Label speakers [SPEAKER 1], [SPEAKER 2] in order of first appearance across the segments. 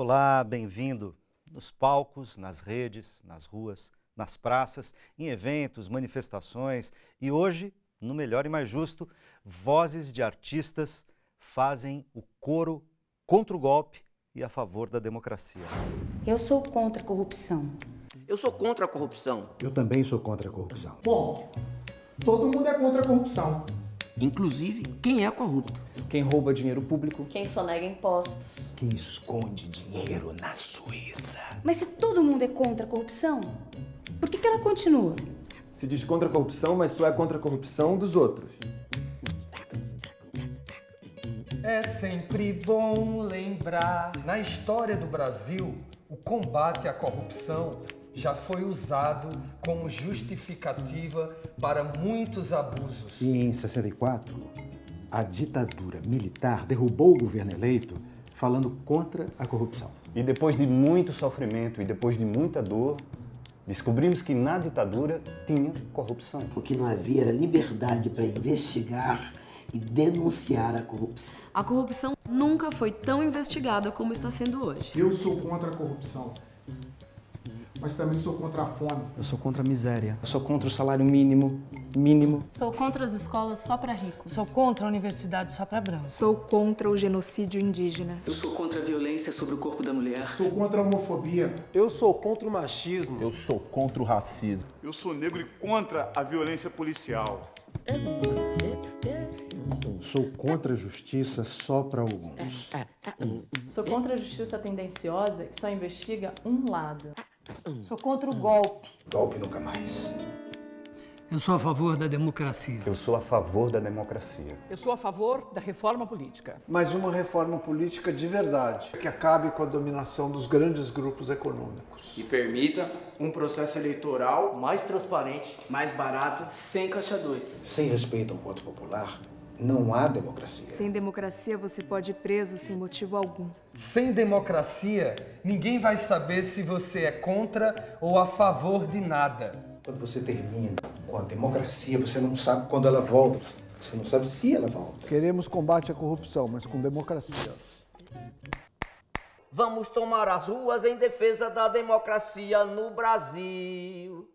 [SPEAKER 1] Olá, bem-vindo nos palcos, nas redes, nas ruas, nas praças, em eventos, manifestações e hoje, no Melhor e Mais Justo, vozes de artistas fazem o coro contra o golpe e a favor da democracia.
[SPEAKER 2] Eu sou contra a
[SPEAKER 3] corrupção. Eu sou contra a corrupção.
[SPEAKER 1] Eu também sou contra a corrupção.
[SPEAKER 3] Bom, todo mundo é contra a corrupção inclusive quem é corrupto. Quem rouba dinheiro público. Quem sonega impostos. Quem esconde dinheiro na Suíça. Mas se todo mundo é contra a corrupção, por que, que ela continua? Se diz contra a corrupção, mas só é contra a corrupção dos outros.
[SPEAKER 1] É sempre bom lembrar. Na história do Brasil, o combate à corrupção já foi usado como justificativa para muitos abusos. E em 64, a ditadura militar derrubou o governo eleito falando contra a corrupção. E depois de muito sofrimento e depois de muita dor, descobrimos que na ditadura tinha corrupção. O que não havia era liberdade para investigar e denunciar a corrupção.
[SPEAKER 2] A corrupção nunca foi tão investigada como está sendo hoje. Eu sou contra a corrupção.
[SPEAKER 1] Mas também sou contra a fome. Eu sou contra a miséria. Eu sou contra o salário mínimo, mínimo.
[SPEAKER 2] Sou contra as escolas só para ricos. Sou contra a universidade só para brancos. Sou contra o genocídio indígena.
[SPEAKER 1] Eu sou contra a violência sobre o corpo da mulher.
[SPEAKER 3] Sou contra a homofobia. Eu sou contra o machismo. Eu sou contra o racismo. Eu sou negro e contra a violência policial. Sou contra a justiça só para
[SPEAKER 1] alguns. É, é, é.
[SPEAKER 3] Sou contra a justiça tendenciosa que só investiga um lado.
[SPEAKER 2] Sou contra o golpe. Golpe nunca mais.
[SPEAKER 1] Eu sou a favor da democracia. Eu sou a favor da democracia. Eu sou a favor da reforma política. Mas uma reforma política de verdade, que acabe com a dominação dos grandes grupos econômicos. E permita um processo eleitoral mais transparente, mais barato, sem caixa dois. Sem respeito ao voto popular, não há democracia.
[SPEAKER 2] Sem democracia, você pode ir
[SPEAKER 1] preso sem motivo algum. Sem democracia, ninguém vai saber se você é contra ou a favor de nada. Quando você termina com a democracia, você não sabe quando ela volta. Você não sabe se ela volta. Queremos combate à corrupção, mas com democracia.
[SPEAKER 3] Vamos tomar as ruas em defesa da democracia no Brasil.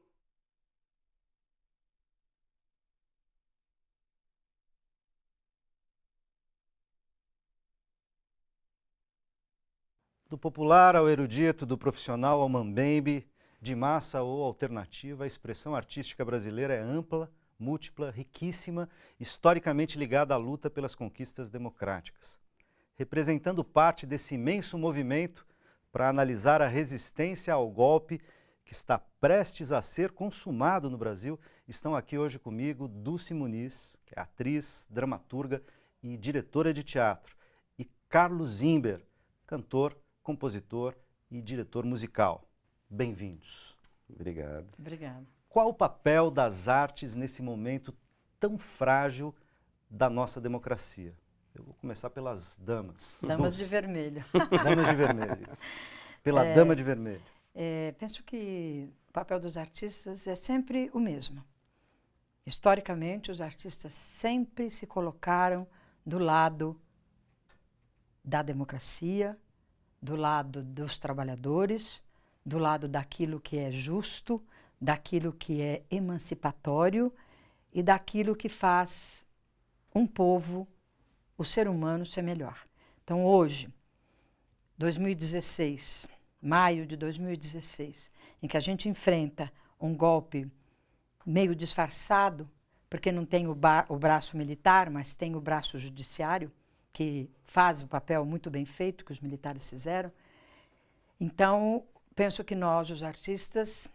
[SPEAKER 1] Do popular ao erudito, do profissional ao mambembe, de massa ou alternativa, a expressão artística brasileira é ampla, múltipla, riquíssima, historicamente ligada à luta pelas conquistas democráticas. Representando parte desse imenso movimento para analisar a resistência ao golpe que está prestes a ser consumado no Brasil, estão aqui hoje comigo Dulce Muniz, que é atriz, dramaturga e diretora de teatro, e Carlos Zimber, cantor, compositor e diretor musical. Bem-vindos. Obrigado. Obrigada. Qual o papel das artes nesse momento tão frágil da nossa democracia? Eu vou começar pelas damas. Damas de vermelho. damas de vermelho. Pela é, dama de vermelho.
[SPEAKER 2] É, penso que o papel dos artistas é sempre o mesmo. Historicamente, os artistas sempre se colocaram do lado da democracia, do lado dos trabalhadores, do lado daquilo que é justo, daquilo que é emancipatório e daquilo que faz um povo, o ser humano, ser melhor. Então, hoje, 2016, maio de 2016, em que a gente enfrenta um golpe meio disfarçado, porque não tem o, o braço militar, mas tem o braço judiciário que faz o papel muito bem feito que os militares fizeram. Então, penso que nós, os artistas,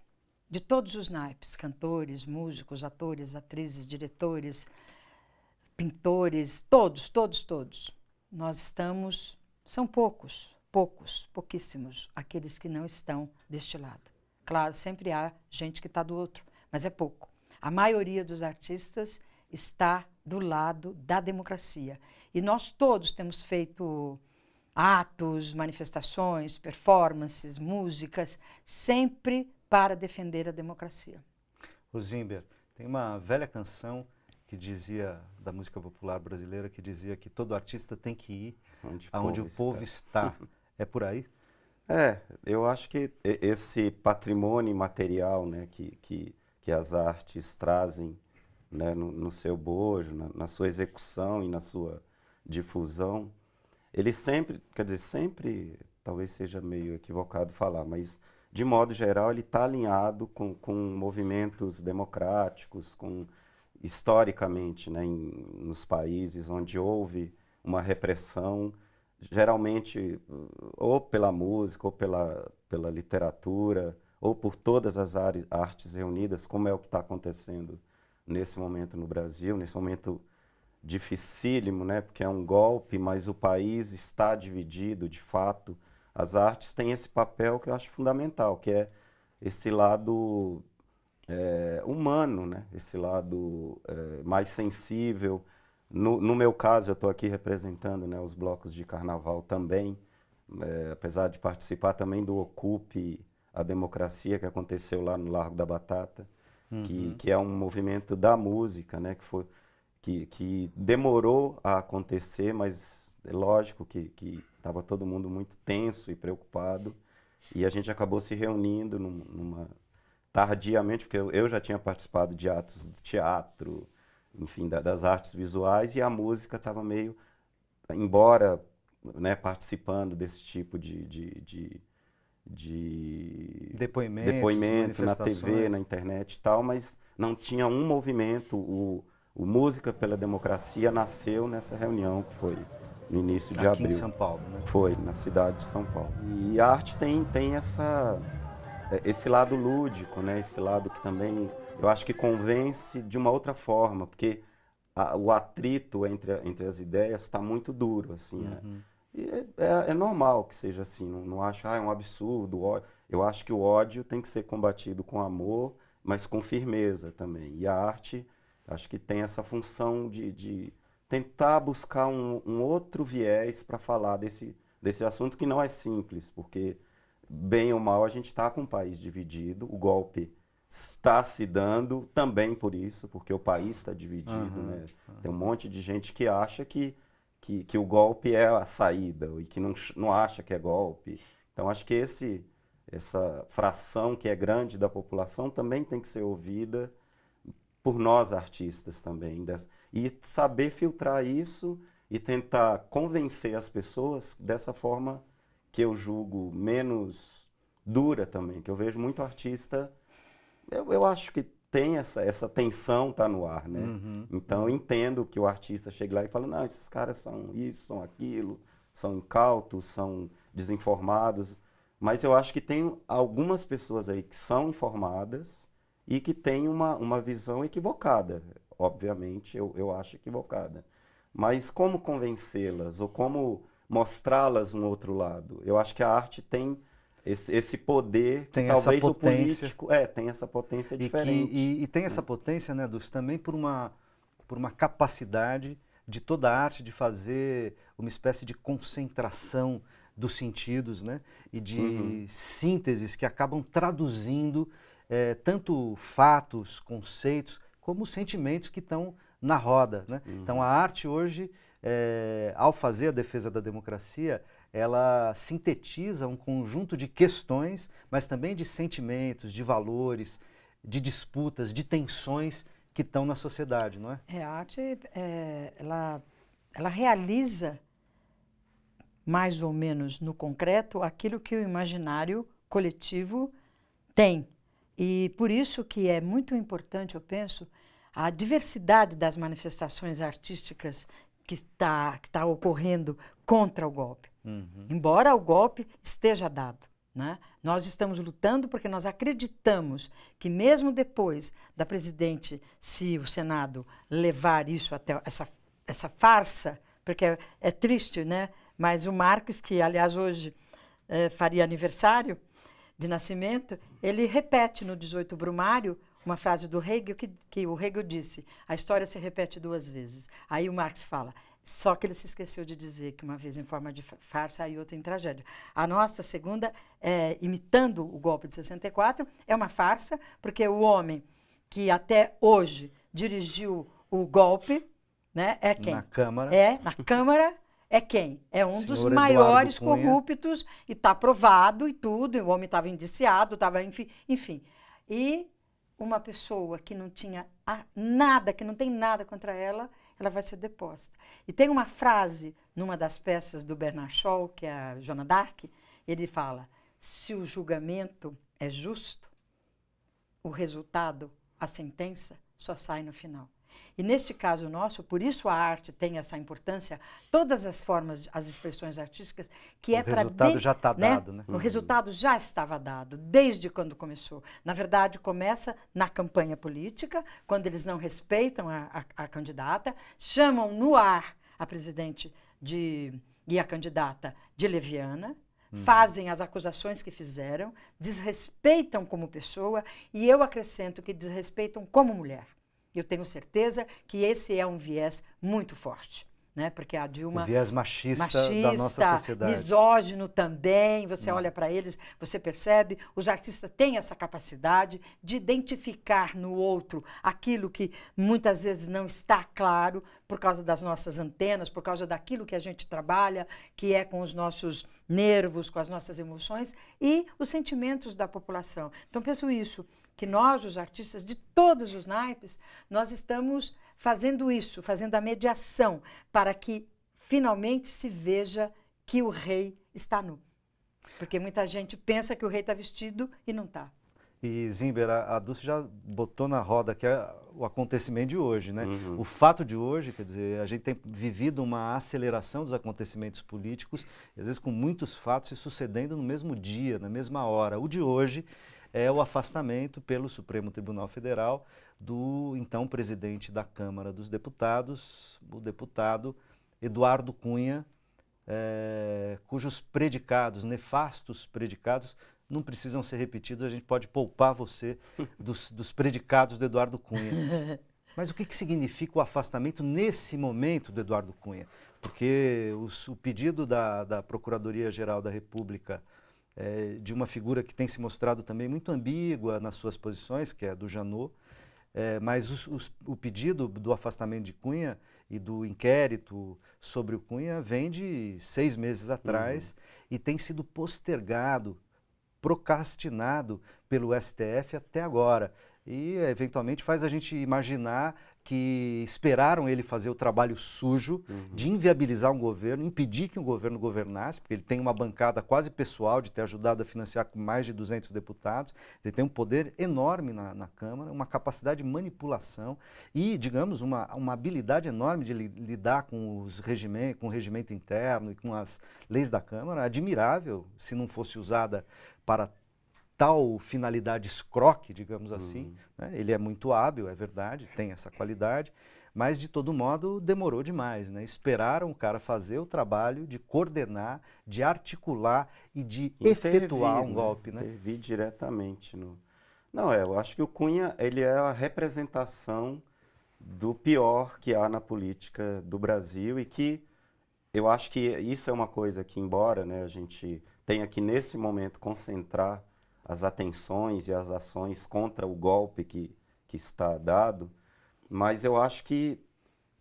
[SPEAKER 2] de todos os naipes, cantores, músicos, atores, atrizes, diretores, pintores, todos, todos, todos, nós estamos, são poucos, poucos, pouquíssimos aqueles que não estão deste lado. Claro, sempre há gente que está do outro, mas é pouco. A maioria dos artistas está do lado da democracia. E nós todos temos feito atos, manifestações, performances, músicas, sempre para defender a democracia.
[SPEAKER 1] Rosimber, tem uma velha canção que dizia, da música popular brasileira, que dizia que todo artista tem que ir onde, aonde povo o povo está. está. é por aí?
[SPEAKER 3] É, eu acho que esse patrimônio material né, que, que, que as artes trazem né, no, no seu bojo, na, na sua execução e na sua difusão, ele sempre, quer dizer, sempre, talvez seja meio equivocado falar, mas de modo geral ele está alinhado com, com movimentos democráticos, com historicamente, né, em, nos países onde houve uma repressão, geralmente ou pela música, ou pela, pela literatura, ou por todas as artes reunidas, como é o que está acontecendo nesse momento no Brasil, nesse momento dificílimo, né? Porque é um golpe, mas o país está dividido de fato. As artes têm esse papel que eu acho fundamental, que é esse lado é, humano, né? Esse lado é, mais sensível. No, no, meu caso, eu estou aqui representando né, os blocos de carnaval também, é, apesar de participar também do Ocupe a Democracia, que aconteceu lá no Largo da Batata, uhum. que, que é um movimento da música, né? Que foi, que, que demorou a acontecer, mas é lógico que estava todo mundo muito tenso e preocupado. E a gente acabou se reunindo numa, numa tardiamente, porque eu, eu já tinha participado de atos de teatro, enfim, da, das artes visuais, e a música estava meio, embora né, participando desse tipo de, de, de, de depoimento na TV, na internet e tal, mas não tinha um movimento, o, o Música pela Democracia nasceu nessa reunião que foi no início de Aqui abril. Aqui em São Paulo, né? Foi, na cidade de São Paulo. E a arte tem, tem essa, é, esse lado lúdico, né? esse lado que também eu acho que convence de uma outra forma, porque a, o atrito entre, entre as ideias está muito duro. assim. Né? Uhum. É, é, é, normal que seja assim, não, não acho ah, é um absurdo. Ó, eu acho que o ódio tem que ser combatido com amor, mas com firmeza também. E a arte Acho que tem essa função de, de tentar buscar um, um outro viés para falar desse, desse assunto que não é simples, porque, bem ou mal, a gente está com o país dividido, o golpe está se dando também por isso, porque o país está dividido. Uhum, né? Uhum. Tem um monte de gente que acha que, que, que, o golpe é a saída e que não, não acha que é golpe. Então, acho que esse, essa fração que é grande da população também tem que ser ouvida por nós artistas também. E saber filtrar isso e tentar convencer as pessoas dessa forma que eu julgo menos dura também, que eu vejo muito artista. Eu, eu acho que tem essa, essa tensão tá no ar, né? Uhum. Então eu entendo que o artista chega lá e fala, não, esses caras são isso, são aquilo, são incautos, são desinformados. Mas eu acho que tem algumas pessoas aí que são informadas, e que tem uma, uma visão equivocada. Obviamente, eu, eu acho equivocada. Mas como convencê-las ou como mostrá-las um outro lado? Eu acho que a arte tem esse, esse poder que tem talvez essa potência. o político é tem essa potência e diferente que,
[SPEAKER 1] e, e, tem né? essa potência né dos também por uma por uma capacidade de toda a arte de fazer uma espécie de concentração dos sentidos né e de uhum. sínteses que acabam traduzindo é, tanto fatos, conceitos, como sentimentos que estão na roda. Né? Uhum. Então a arte hoje, é, ao fazer a defesa da democracia, ela sintetiza um conjunto de questões, mas também de sentimentos, de valores, de disputas, de tensões que estão na sociedade, não é?
[SPEAKER 2] é a arte, é, ela, ela realiza mais ou menos no concreto aquilo que o imaginário coletivo tem. E por isso que é muito importante, eu penso, a diversidade das manifestações artísticas que está que tá ocorrendo contra o golpe. Uhum. Embora o golpe esteja dado. Né? Nós estamos lutando porque nós acreditamos que, mesmo depois da presidente, se o Senado levar isso até essa, essa farsa, porque é, é triste, né? mas o Marques, que aliás hoje é, faria aniversário, de Nascimento, ele repete no 18 Brumário uma frase do Hegel que, que o Hegel disse: a história se repete duas vezes. Aí o Marx fala: só que ele se esqueceu de dizer que uma vez em forma de farsa e outra em tragédia. A nossa segunda, é, imitando o golpe de 64, é uma farsa, porque o homem que até hoje dirigiu o golpe né, é quem? Na
[SPEAKER 1] Câmara. É,
[SPEAKER 2] na Câmara é quem? É um Senhor dos maiores corruptos, e está provado e tudo, e o homem estava indiciado, estava, enfim, enfim. E uma pessoa que não tinha nada, que não tem nada contra ela, ela vai ser deposta. E tem uma frase numa das peças do Bernard Shaw, que é a Joana d'Arc, ele fala: se o julgamento é justo, o resultado, a sentença, só sai no final. E neste caso nosso, por isso a arte tem essa importância, todas as formas, as expressões artísticas, que o é para... O resultado já está né? dado, né? O uhum. resultado já estava dado, desde quando começou. Na verdade, começa na campanha política, quando eles não respeitam a, a, a candidata, chamam no ar a presidente de, e a candidata de leviana, uhum. fazem as acusações que fizeram, desrespeitam como pessoa e eu acrescento que desrespeitam como mulher. Eu tenho certeza que esse é um viés muito forte. Né? Porque a Dilma. O viés
[SPEAKER 1] machista, machista da nossa sociedade.
[SPEAKER 2] Misógino também. Você hum. olha para eles, você percebe. Os artistas têm essa capacidade de identificar no outro aquilo que muitas vezes não está claro, por causa das nossas antenas, por causa daquilo que a gente trabalha, que é com os nossos nervos, com as nossas emoções e os sentimentos da população. Então, penso isso, que nós, os artistas de todos os naipes, nós estamos fazendo isso, fazendo a mediação para que finalmente se veja que o rei está nu. Porque muita gente pensa que o rei está vestido e não está.
[SPEAKER 1] E Zimber, a, Dulce já botou na roda que a, é o acontecimento de hoje, né? Uhum. O fato de hoje, quer dizer, a gente tem vivido uma aceleração dos acontecimentos políticos, às vezes com muitos fatos se sucedendo no mesmo dia, na mesma hora. O de hoje é o afastamento pelo Supremo Tribunal Federal do então presidente da Câmara dos Deputados, o deputado Eduardo Cunha, é, cujos predicados, nefastos predicados, não precisam ser repetidos, a gente pode poupar você dos, dos predicados do Eduardo Cunha. Mas o que, que significa o afastamento nesse momento do Eduardo Cunha? Porque os, o pedido da, da Procuradoria-Geral da República é, de uma figura que tem se mostrado também muito ambígua nas suas posições, que é do Janot, é, mas os, os, o pedido do afastamento de Cunha e do inquérito sobre o Cunha vem de seis meses atrás uhum. e tem sido postergado procrastinado pelo STF até agora. E, eventualmente, faz a gente imaginar que esperaram ele fazer o trabalho sujo uhum. de inviabilizar um governo, impedir que um governo governasse, porque ele tem uma bancada quase pessoal de ter ajudado a financiar com mais de 200 deputados, ele tem um poder enorme na, na Câmara, uma capacidade de manipulação e, digamos, uma, uma habilidade enorme de li, lidar com, os regime, com o regimento interno e com as leis da Câmara, admirável se não fosse usada para tal finalidade escroque, digamos assim. Uhum. Né? Ele é muito hábil, é verdade, tem essa qualidade, mas de todo modo demorou demais. Né? Esperaram o cara fazer o trabalho de coordenar,
[SPEAKER 3] de articular e de Intervir, efetuar um né? golpe. Né? Intervir diretamente. No... Não, é, eu acho que o Cunha ele é a representação do pior que há na política do Brasil e que eu acho que isso é uma coisa que, embora né, a gente tenha que, nesse momento, concentrar as atenções e as ações contra o golpe que, que está dado, mas eu acho que,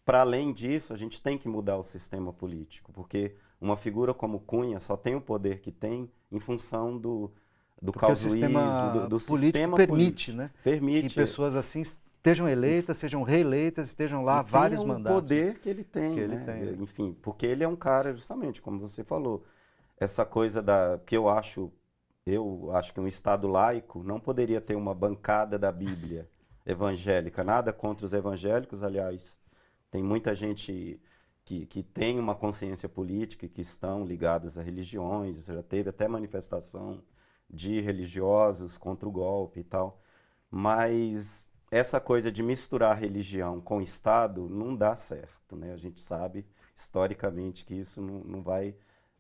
[SPEAKER 3] para além disso, a gente tem que mudar o sistema político, porque uma figura como Cunha só tem o poder que tem em função do, do porque o sistema do, do político sistema permite, político. né? Permite. Que é. pessoas assim estejam
[SPEAKER 1] eleitas, sejam reeleitas, estejam lá vários um mandatos. O poder que ele tem, que né?
[SPEAKER 3] ele tem. Enfim, porque ele é um cara, justamente, como você falou, essa coisa da que eu acho, eu acho que um estado laico não poderia ter uma bancada da Bíblia evangélica. Nada contra os evangélicos, aliás, tem muita gente que, que tem uma consciência política e que estão ligados a religiões, já teve até manifestação de religiosos contra o golpe e tal. Mas essa coisa de misturar religião com Estado não dá certo. Né? A gente sabe historicamente que isso não, não vai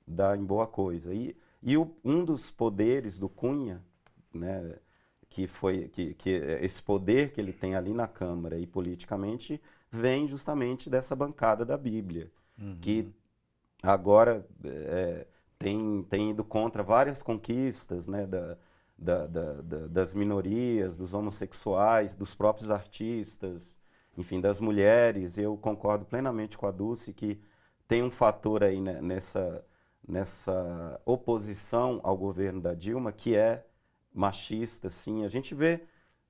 [SPEAKER 3] dá em boa coisa. E, e o, um dos poderes do Cunha, né, que foi que, que é esse poder que ele tem ali na Câmara e politicamente vem justamente dessa bancada da Bíblia, uhum. que agora é, tem, tem ido contra várias conquistas né, da, da, da, da, das minorias, dos homossexuais, dos próprios artistas, enfim, das mulheres. Eu concordo plenamente com a Dulce que tem um fator aí né, nessa nessa oposição ao governo da Dilma, que é machista, sim. A gente vê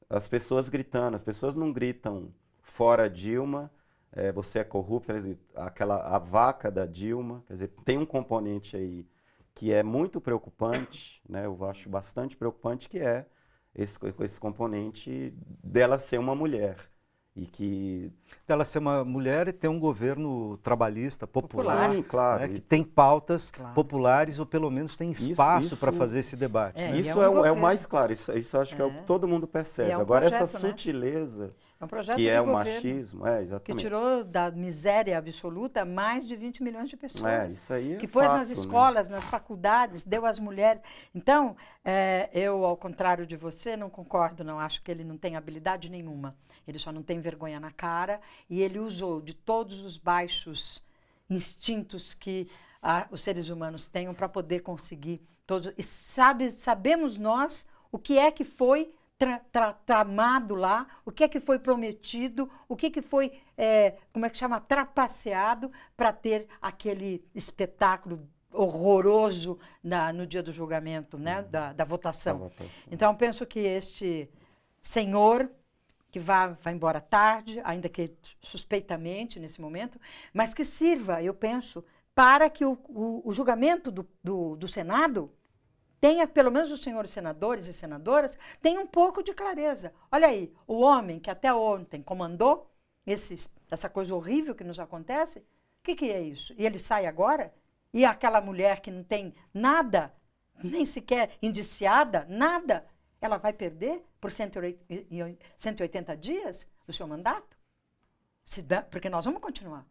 [SPEAKER 3] as pessoas gritando, as pessoas não gritam fora Dilma, é, você é corrupto, aquela a vaca da Dilma, quer dizer, tem um componente aí que é muito preocupante, né? Eu acho bastante preocupante que é esse, esse componente dela ser uma mulher e que
[SPEAKER 1] ela ser uma mulher e ter um governo trabalhista
[SPEAKER 3] popular, Sim, né,
[SPEAKER 1] claro. né, que tem pautas
[SPEAKER 3] claro. populares ou pelo menos tem espaço para fazer esse debate. É, né? É isso é, um é, o, é, o mais claro, isso, isso acho que é o é. que todo mundo percebe. É um Agora projeto, essa né? sutileza. Né? É um projeto que é o machismo, é, exatamente. Que
[SPEAKER 2] tirou da miséria absoluta mais de 20 milhões de pessoas. É, isso aí é Que pôs fato, nas né? escolas, né? nas faculdades, deu às mulheres. Então, é, eu, ao contrário de você, não concordo, não acho que ele não tem habilidade nenhuma. Ele só não tem vergonha na cara e ele usou de todos os baixos instintos que a, os seres humanos têm para poder conseguir todos. E sabe, sabemos nós o que é que foi tra, tra, tramado lá, o que é que foi prometido, o que, é que foi, é, como é que chama, trapaceado para ter aquele espetáculo horroroso na, no dia do julgamento, né, hum. da, da votação. votação. Então, penso que este senhor que vá, vá embora tarde, ainda que suspeitamente nesse momento, mas que sirva, eu penso, para que o, o, o julgamento do, do, do Senado tenha, pelo menos os senhores senadores e senadoras, tenham um pouco de clareza. Olha aí, o homem que até ontem comandou esses, essa coisa horrível que nos acontece, o que, que é isso? E ele sai agora? E aquela mulher que não tem nada, nem sequer indiciada, nada, ela vai perder por 180 dias do seu mandato? Dá, porque nós vamos continuar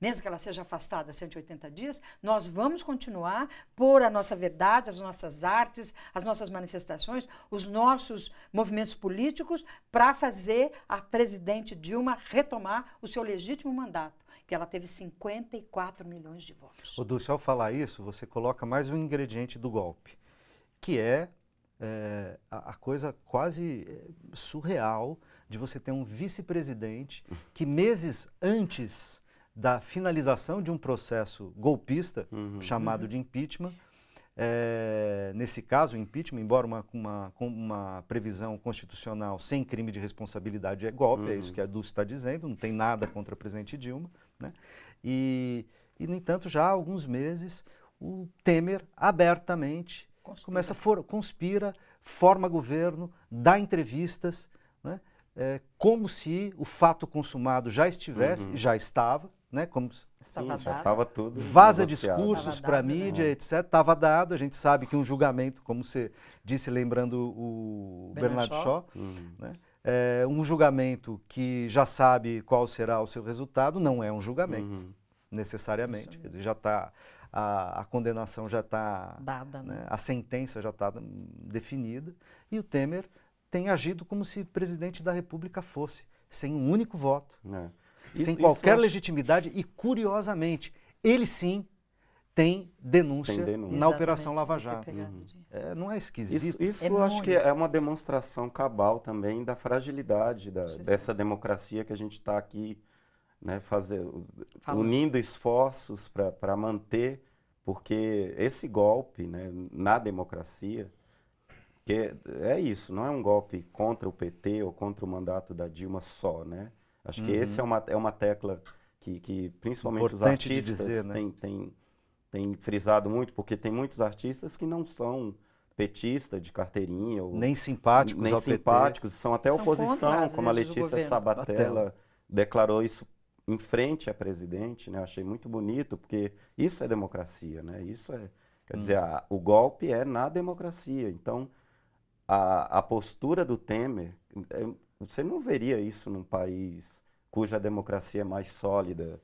[SPEAKER 2] mesmo que ela seja afastada 180 dias, nós vamos continuar por a nossa verdade, as nossas artes, as nossas manifestações, os nossos movimentos políticos para fazer a presidente Dilma retomar o seu legítimo mandato que ela teve 54 milhões de votos.
[SPEAKER 1] O Dulce, ao falar isso, você coloca mais um ingrediente do golpe, que é, é a, a, coisa quase é, surreal de você ter um vice-presidente que meses antes da finalização de um processo golpista uhum. chamado uhum. de impeachment. É, nesse caso, impeachment, embora uma, uma, uma, previsão constitucional sem crime de responsabilidade é golpe, uhum. é isso uhum. que a Dulce está dizendo, não tem nada contra o presidente Dilma. Né? E, e, no entanto, já há alguns meses, o Temer abertamente conspira. começa for, conspira, forma governo, dá entrevistas, né? é, como se o fato consumado já estivesse, uhum. já estava, né? Como Sim, já estava tudo. Vaza discursos para a né? mídia, né? etc. Estava dado. A gente sabe que um julgamento, como você disse, lembrando o Bernard, Bernard Shaw uhum. né? É um julgamento que já sabe qual será o seu resultado não é um julgamento, uhum. necessariamente. Quer dizer, já está. A, a, condenação já está. Dada. Né? né? A sentença já está definida. E o Temer tem agido como se presidente da República fosse, sem um único voto. É. Isso, sem qualquer acho... legitimidade e, curiosamente, ele sim tem denúncia, tem denúncia. na Exatamente, Operação Lava Jato. Uhum. É, não é esquisito? Isso, isso é acho que
[SPEAKER 3] é uma demonstração cabal também da fragilidade da, dessa democracia que a gente está aqui né, fazer, unindo esforços para manter, porque esse golpe né, na democracia, que é isso, não é um golpe contra o PT ou contra o mandato da Dilma só, né? Acho uhum. que esse é uhum. uma, é uma tecla que, que principalmente Importante os artistas dizer, né? têm tem, frisado muito, porque tem muitos artistas que não são petista de carteirinha ou nem simpáticos nem simpáticos PT. são até são oposição como a Letícia Sabatella declarou isso em frente à presidente né Eu achei muito bonito porque isso é democracia né isso é quer hum. dizer uhum. a, o golpe é na democracia então a, a postura do Temer é, você não veria isso num país cuja democracia é mais sólida.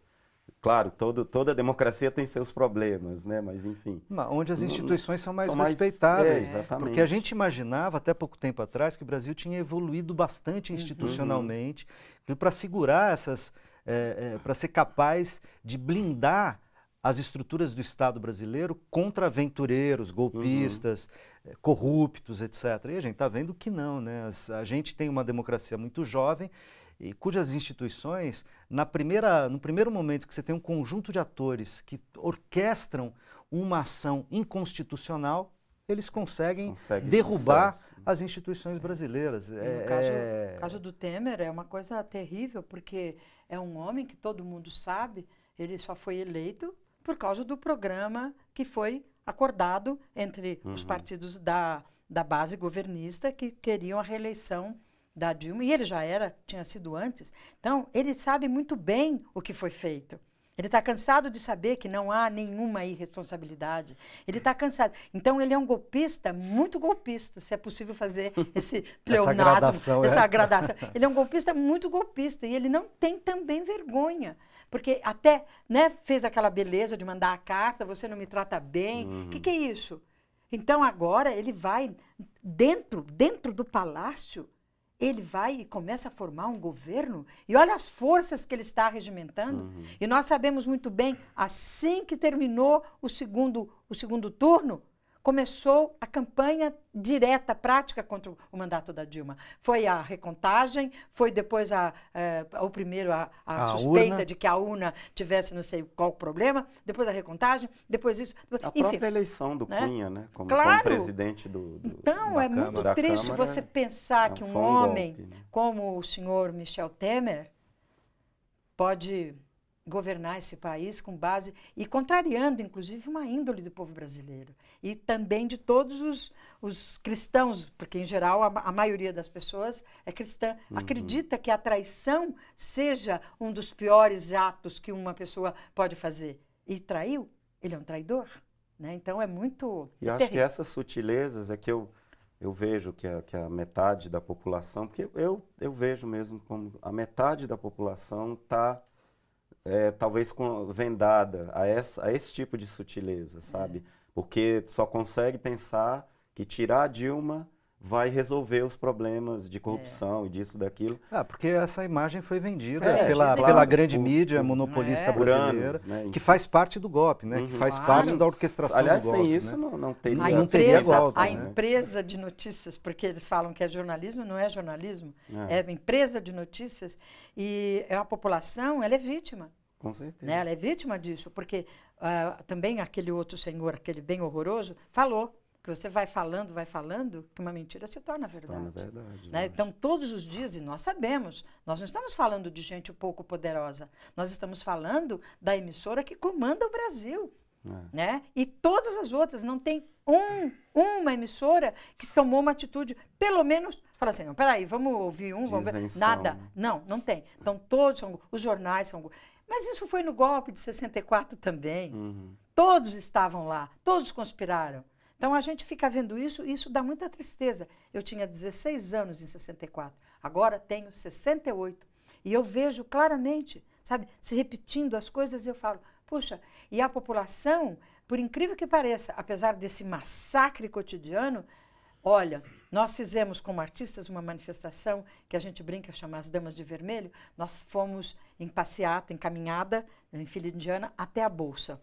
[SPEAKER 3] Claro, todo, toda democracia tem seus problemas, né? Mas enfim.
[SPEAKER 1] Onde as instituições são mais são respeitadas. Mais, é, porque a gente imaginava até pouco tempo atrás que o Brasil tinha evoluído bastante uhum. institucionalmente uhum. para segurar essas. É, eh, é, eh, para ser capaz de blindar as estruturas do Estado brasileiro contra aventureiros, golpistas, uhum. Eh, corruptos, etc. E a gente está vendo que não, né? As, a gente tem uma democracia muito jovem e cujas instituições, na primeira, no primeiro momento que você tem um conjunto de atores que orquestram uma ação inconstitucional, eles conseguem Consegue derrubar sucesso. as instituições é. brasileiras. É, é, no caso, é... caso,
[SPEAKER 2] do Temer, é uma coisa terrível, porque é um homem que todo mundo sabe, ele só foi eleito por causa do programa que foi acordado entre uhum. os partidos da, da base governista que queriam a reeleição da Dilma, e ele já era, tinha sido antes. Então, ele sabe muito bem o que foi feito. Ele está cansado de saber que não há nenhuma irresponsabilidade. Ele está cansado. Então, ele é um golpista, muito golpista, se é possível fazer esse pleonasmo, essa gradação. Essa é? gradação. Ele é um golpista muito golpista e ele não tem também vergonha. Porque até né, fez aquela beleza de mandar a carta, você não me trata bem. O uhum. que, que é isso? Então agora ele vai dentro, dentro do palácio, ele vai e começa a formar um governo. E olha as forças que ele está regimentando. Uhum. E nós sabemos muito bem, assim que terminou o segundo, o segundo turno, começou a campanha direta, prática contra o mandato da Dilma. Foi a recontagem, foi depois a, a, eh, o primeiro a, a suspeita urna. de que a UNA tivesse não sei qual problema, depois a recontagem, depois isso. Depois, a enfim, própria
[SPEAKER 3] eleição do né? Cunha, né? Como, claro. como presidente do, do
[SPEAKER 2] Então, é Câmara, muito triste Câmara, você pensar é que um, um homem golpe, né? como o senhor Michel Temer pode governar esse país com base e contrariando, inclusive, uma índole do povo brasileiro e também de todos os, os cristãos, porque, em geral, a, a maioria das pessoas é cristã, uhum. acredita que a traição seja um dos piores atos que uma pessoa pode fazer. E traiu, ele é um traidor. Né? Então, é muito. E é acho terrível. que essas
[SPEAKER 3] sutilezas é que eu, eu vejo que a, que a metade da população, porque eu, eu vejo mesmo como a metade da população está é, talvez com, vendada a, essa, a esse tipo de sutileza, é. sabe? É. Porque só consegue pensar que tirar a Dilma vai resolver os problemas de corrupção é. e disso, daquilo.
[SPEAKER 1] Ah, porque essa imagem foi vendida é, pela, pela grande mídia monopolista é? brasileira, anos, né? que faz parte do golpe, né? Uhum. Que faz claro. parte da orquestração Aliás, do golpe. Aliás, sem isso né? não, não teria, a empresa, teria
[SPEAKER 3] golpe. Né? Né? A
[SPEAKER 2] empresa de notícias, porque eles falam que é jornalismo, não é jornalismo, é, é empresa de notícias, e a população, ela é vítima. Com certeza. Né? Ela é vítima disso, porque uh, também aquele outro senhor, aquele bem horroroso, falou que você vai falando, vai falando, que uma mentira se torna verdade. Se torna verdade. Né? Então, todos os dias, e nós sabemos, nós não estamos falando de gente pouco poderosa, nós estamos falando da emissora que comanda o Brasil. É. Né? E todas as outras, não tem um, uma emissora que tomou uma atitude, pelo menos, fala assim, não, peraí, vamos ouvir um, vamos ver. Nada. Não, não tem. Então todos são. Os jornais são. Mas isso foi no golpe de 64 também. Uhum. Todos estavam lá, todos conspiraram. Então a gente fica vendo isso e isso dá muita tristeza. Eu tinha 16 anos em 64, agora tenho 68. E eu vejo claramente, sabe, se repetindo as coisas, eu falo, puxa, e a população, por incrível que pareça, apesar desse massacre cotidiano, olha, nós fizemos como artistas uma manifestação que a gente brinca chamar as Damas de Vermelho. Nós fomos em passeata, em caminhada, em Filha Indiana, até a Bolsa.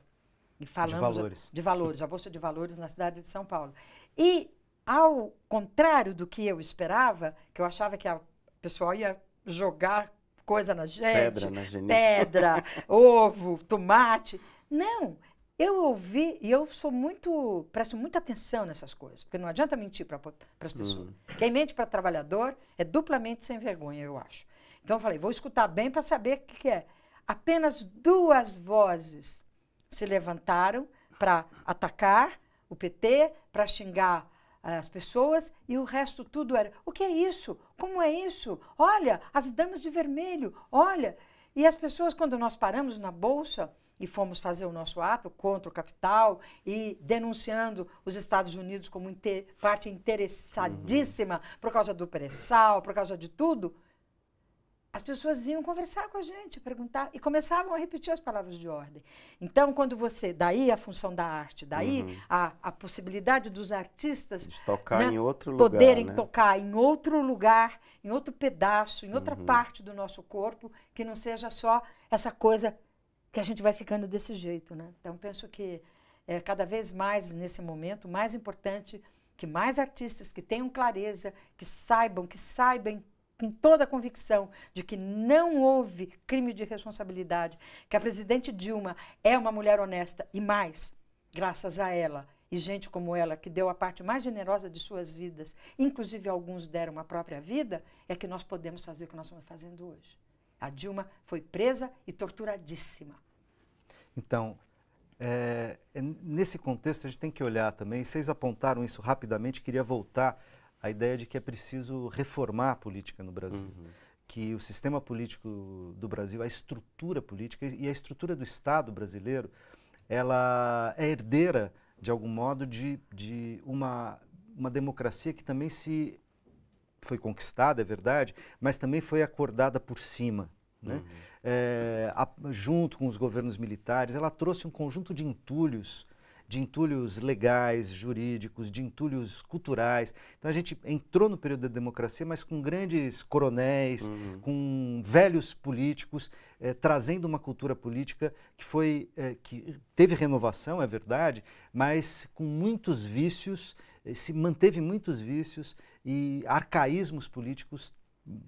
[SPEAKER 2] E falamos de valores. A, de valores, a Bolsa de Valores na cidade de São Paulo. E, ao contrário do que eu esperava, que eu achava que a pessoal ia jogar coisa na gente, pedra, na pedra ovo, tomate. Não, eu ouvi, e eu sou muito, presto muita atenção nessas coisas, porque não adianta mentir para as hum. pessoas. Uhum. Quem mente para trabalhador é duplamente sem vergonha, eu acho. Então eu falei, vou escutar bem para saber o que, que é. Apenas duas vozes se levantaram para atacar o PT, para xingar eh, as pessoas e o resto tudo era: o que é isso? Como é isso? Olha, as damas de vermelho, olha. E as pessoas, quando nós paramos na bolsa, e fomos fazer o nosso ato contra o capital e denunciando os Estados Unidos como inter, parte interessadíssima uhum. por causa do pré-sal, por causa de tudo, as pessoas vinham conversar com a gente, perguntar e começavam a repetir as palavras de ordem. Então, quando você, daí a função da arte, daí uhum. a, a, possibilidade dos artistas de tocar né, em outro poderem lugar, né? tocar em outro lugar, em outro pedaço, em outra uhum. parte do nosso corpo, que não seja só essa coisa que a gente vai ficando desse jeito, né? Então penso que é cada vez mais nesse momento mais importante que mais artistas que tenham clareza, que saibam, que saibam com toda a convicção de que não houve crime de responsabilidade, que a presidente Dilma é uma mulher honesta e mais, graças a ela e gente como ela que deu a parte mais generosa de suas vidas, inclusive alguns deram a própria vida, é que nós podemos fazer o que nós estamos fazendo hoje. A Dilma foi presa e torturadíssima.
[SPEAKER 1] Então, é, é, nesse contexto, a gente tem que olhar também. Vocês apontaram isso rapidamente, queria voltar à ideia de que é preciso reformar a política no Brasil. Uhum. Que o sistema político do Brasil, a estrutura política e a estrutura do Estado brasileiro, ela é herdeira, de algum modo, de, de uma, uma democracia que também se foi conquistada, é verdade, mas também foi acordada por cima. Né? Uhum. É, a, junto com os governos militares, ela trouxe um conjunto de entulhos, de entulhos legais, jurídicos, de entulhos culturais. Então a gente entrou no período da democracia, mas com grandes coronéis, uhum. com velhos políticos, é, trazendo uma cultura política que foi é, que teve renovação, é verdade, mas com muitos vícios se manteve muitos vícios e arcaísmos políticos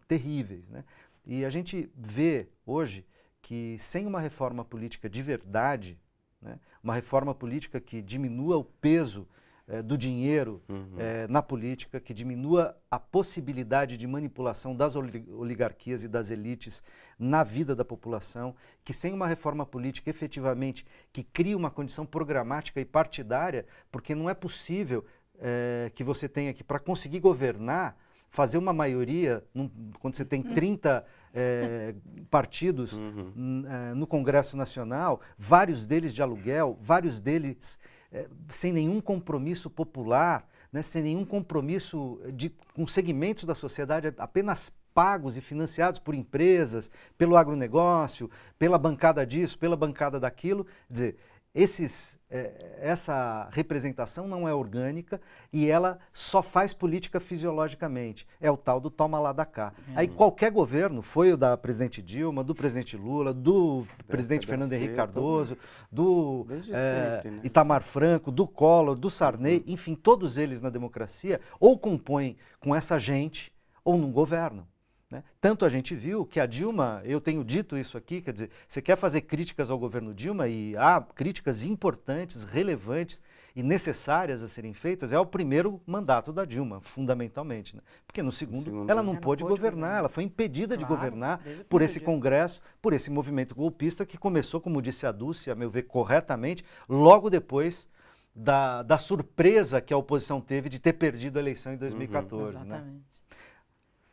[SPEAKER 1] terríveis. Né? E a gente vê hoje que sem uma reforma política de verdade, né, uma reforma política que diminua o peso eh, do dinheiro uhum. Eh, na política, que diminua a possibilidade de manipulação das oligarquias e das elites na vida da população, que sem uma reforma política efetivamente que cria uma condição programática e partidária, porque não é possível é, que você tem aqui para conseguir governar, fazer uma maioria, num, quando você tem 30 hum. é, partidos uhum. É, no Congresso Nacional, vários deles de aluguel, vários deles é, sem nenhum compromisso popular, né, sem nenhum compromisso de, com segmentos da sociedade, apenas pagos e financiados por empresas, pelo agronegócio, pela bancada disso, pela bancada daquilo. Quer dizer, esses, é, essa representação não é orgânica e ela só faz política fisiologicamente. É o tal do toma lá da cá. Sim. Aí qualquer governo, foi o da presidente Dilma, do presidente Lula, do Deve presidente Fernando Henrique né? Cardoso, do é, sempre, né? Itamar Franco, do Collor, do Sarney, uhum. enfim, todos eles na democracia ou compõem com essa gente ou não governam. Né? Tanto a gente viu que a Dilma, eu tenho dito isso aqui, quer dizer, você quer fazer críticas ao governo Dilma e há críticas importantes, relevantes e necessárias a serem feitas, é o primeiro mandato da Dilma, fundamentalmente. Né? Porque no segundo, segundo ela não ela pôde governar, governar, ela foi impedida claro, de governar por esse dia. Congresso, por esse movimento golpista que começou, como disse a Dulce, a meu ver corretamente, logo depois da, da surpresa que a oposição teve de ter perdido a eleição em 2014. Uhum. Né? Exatamente.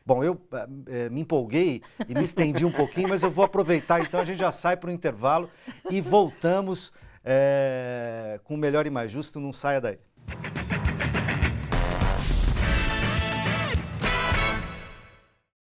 [SPEAKER 1] Bom, eu eh, eh, me empolguei e me estendi um pouquinho, mas eu vou aproveitar então, a gente já sai para o intervalo e voltamos eh, com o Melhor e Mais Justo, não saia daí.